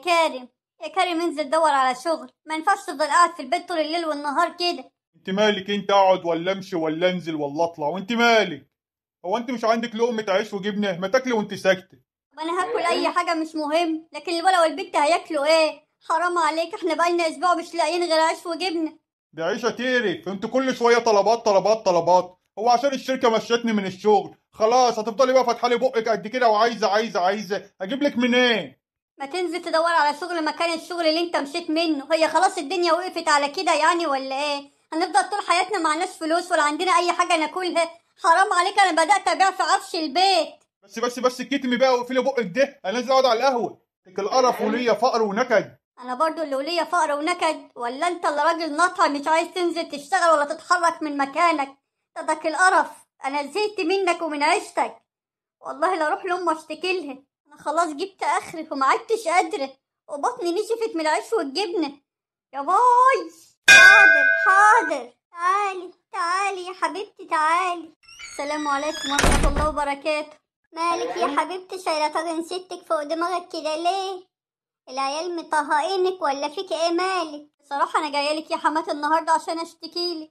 كريم يا كريم انزل دور على شغل ما ينفعش تفضل قاعد في البيت طول الليل والنهار كده انت مالك انت اقعد ولا امشي ولا انزل ولا اطلع وانت مالك هو انت مش عندك لقمه عيش وجبنه ما تاكلي وانت ساكته انا هاكل اي حاجه مش مهم لكن الولد والبنت هياكلوا ايه حرام عليك احنا بقالنا اسبوع مش لاقيين غير عيش وجبنه ده عيشه تيري انت كل شويه طلبات طلبات طلبات هو عشان الشركه مشتني من الشغل خلاص هتفضلي بقى فاتحه لي بقك قد كده وعايزه عايزه عايزه اجيب لك منين إيه؟ ما تنزل تدور على شغل مكان الشغل اللي انت مشيت منه هي خلاص الدنيا وقفت على كده يعني ولا ايه هنفضل طول حياتنا معناش فلوس ولا عندنا اي حاجه ناكلها حرام عليك انا بدات ابيع في عفش البيت بس بس بس كتمي بقى وقفلي بقك ده انا نازل اقعد على القهوه القرف وليا فقر ونكد انا برضو اللي وليا فقر ونكد ولا انت اللي راجل نطع مش عايز تنزل تشتغل ولا تتحرك من مكانك ده القرف انا زهقت منك ومن عيشتك والله لا اروح لامي اشتكي لها خلاص جبت اخري وما عدتش قادره وبطني نشفت من العيش والجبنه يا باي حاضر حاضر تعالي تعالي يا حبيبتي تعالي السلام عليكم ورحمه الله وبركاته مالك يا حبيبتي شايله طاجن ستك فوق دماغك كده ليه العيال مطهقينك ولا فيك ايه مالك بصراحه انا جايه لك يا حمات النهارده عشان اشتكي لك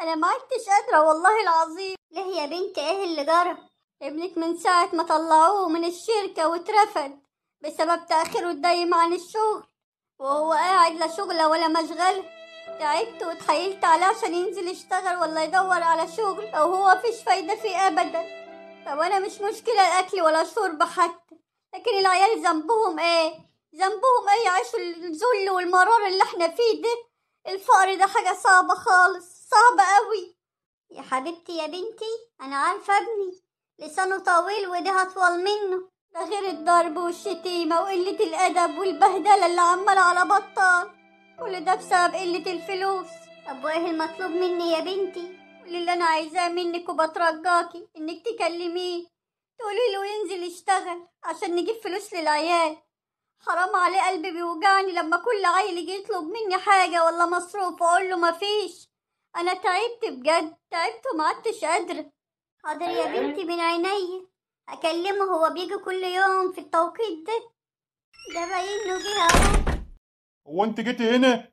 انا ما عدتش قادره والله العظيم ليه يا بنت ايه اللي جرى ابنك من ساعة ما طلعوه من الشركة واترفد بسبب تأخيره الدايم عن الشغل وهو قاعد لا شغلة ولا مشغلة تعبت وتحايلت عليه عشان ينزل يشتغل ولا يدور على شغل أو هو مفيش فايدة فيه أبدا طب أنا مش مشكلة الأكل ولا شرب حتى لكن العيال ذنبهم إيه؟ ذنبهم إيه يعيشوا الذل والمرار اللي إحنا فيه ده الفقر ده حاجة صعبة خالص صعبة قوي يا حبيبتي يا بنتي أنا عارفة ابني لسانه طويل وده اطول منه ده غير الضرب والشتيمه وقله الادب والبهدله اللي عماله على بطال كل ده بسبب قله الفلوس طب وايه المطلوب مني يا بنتي كل اللي انا عايزاه منك وبترجاكي انك تكلميه تقولي له ينزل يشتغل عشان نجيب فلوس للعيال حرام عليه قلبي بيوجعني لما كل عيل يجي يطلب مني حاجه ولا مصروف واقول له مفيش انا تعبت بجد تعبت ومعدتش قادره حاضر يا أيوة. بنتي من عيني اكلمه هو بيجي كل يوم في التوقيت ده ده باين له جه اهو هو انت جيتي هنا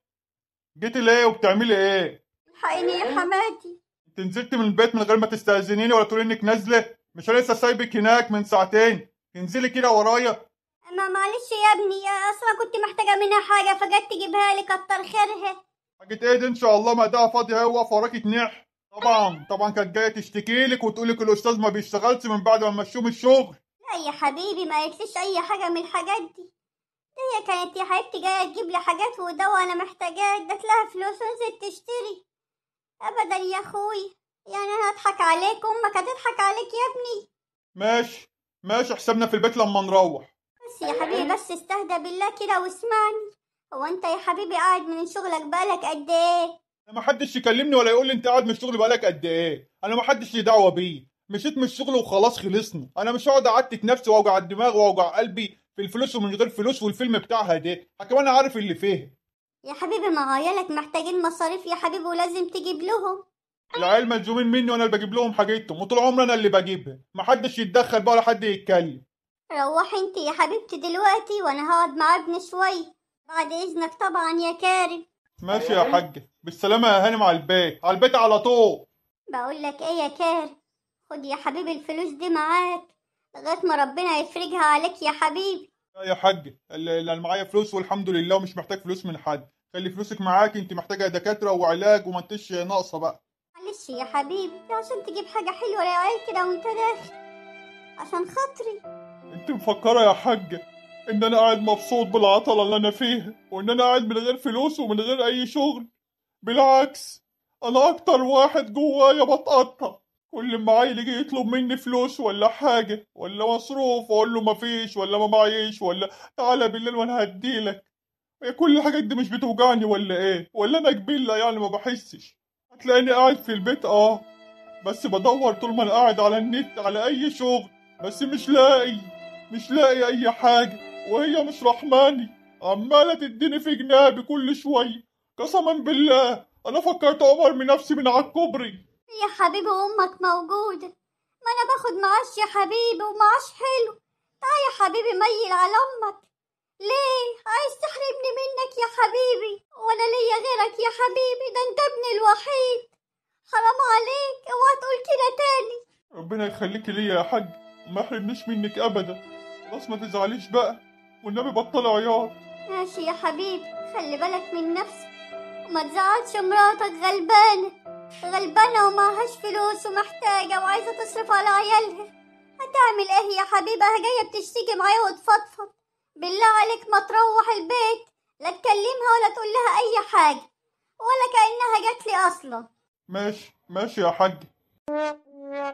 جيتي ليه وبتعملي ايه الحقيني يا حماتي انت نزلت من البيت من غير ما تستأذنيني ولا تقولي انك نازله مش انا لسه سايبك هناك من ساعتين انزلي كده ورايا ما معلش يا ابني يا اصلا كنت محتاجه منها حاجه فجت تجيبها لي كتر خيرها حاجه ايه دي ان شاء الله ما ده فاضي هو وراكي تنيح طبعا طبعا كانت جايه تشتكي لك وتقول لك الاستاذ ما بيشتغلش من بعد ما مشوه من الشغل لا يا حبيبي ما قالتليش اي حاجه من الحاجات دي هي كانت يا حبيبتي جايه تجيب لي حاجات ودواء انا محتاجاه ادت لها فلوس ونزلت تشتري ابدا يا اخوي يعني انا هضحك عليك امك هتضحك عليك يا ابني ماشي ماشي حسابنا في البيت لما نروح بس يا حبيبي بس استهدى بالله كده واسمعني هو انت يا حبيبي قاعد من شغلك بقالك قد ايه انا ما حدش يكلمني ولا يقول لي انت قاعد من الشغل بقالك قد ايه انا ما حدش لي دعوه بيه مشيت من الشغل وخلاص خلصنا انا مش هقعد اعتك نفسي واوجع الدماغ واوجع قلبي في الفلوس ومن غير فلوس والفيلم بتاعها ده كمان انا عارف اللي فيه يا حبيبي ما عيالك محتاجين مصاريف يا حبيبي ولازم تجيب لهم العيال ملزومين مني وانا اللي بجيب لهم حاجتهم وطول عمري انا اللي بجيبها محدش يتدخل بقى ولا حد يتكلم روح انت يا حبيبتي دلوقتي وانا هقعد مع ابني شويه بعد اذنك طبعا يا كارم ماشي يا حاجة بالسلامة يا هانم على البيت على البيت على طول بقول لك ايه يا كار خد يا حبيبي الفلوس دي معاك لغاية ما ربنا يفرجها عليك يا حبيبي لا يا حاجة انا معايا فلوس والحمد لله ومش محتاج فلوس من حد خلي فلوسك معاك انت محتاجة دكاترة وعلاج وما انتش ناقصة بقى معلش يا حبيبي عشان تجيب حاجة حلوة يا عيل كده وانت داخل عشان خاطري انت مفكرة يا حاجة ان انا قاعد مبسوط بالعطله اللي انا فيها وان انا قاعد من غير فلوس ومن غير اي شغل بالعكس انا اكتر واحد جوايا بتقطع كل ما عيل يجي يطلب مني فلوس ولا حاجه ولا مصروف اقول له مفيش ولا ما معيش ولا تعالى بالليل وانا هديلك هي كل الحاجات دي مش بتوجعني ولا ايه ولا انا لا يعني ما بحسش هتلاقيني قاعد في البيت اه بس بدور طول ما انا قاعد على النت على اي شغل بس مش لاقي مش لاقي اي حاجه وهي مش رحماني عمالة تديني في جنابي كل شوية قسما بالله أنا فكرت أمر من نفسي من على الكوبري يا حبيبي أمك موجودة ما أنا باخد معاش يا حبيبي ومعاش حلو تعال يا حبيبي ميل على أمك ليه عايز تحرمني منك يا حبيبي ولا ليا غيرك يا حبيبي ده انت ابني الوحيد حرام عليك اوعى تقول كده تاني ربنا يخليكي ليا يا حاج ما يحرمنيش منك ابدا خلاص ما تزعليش بقى والنبي بطل عياط ماشي يا حبيبي خلي بالك من نفسك وما تزعلش مراتك غلبانة غلبانة ومعهاش فلوس ومحتاجة وعايزة تصرف على عيالها هتعمل ايه يا حبيبة جاية بتشتكي معايا وتفضفض بالله عليك ما تروح البيت لا تكلمها ولا تقول لها اي حاجة ولا كأنها جات لي اصلا ماشي ماشي يا حاج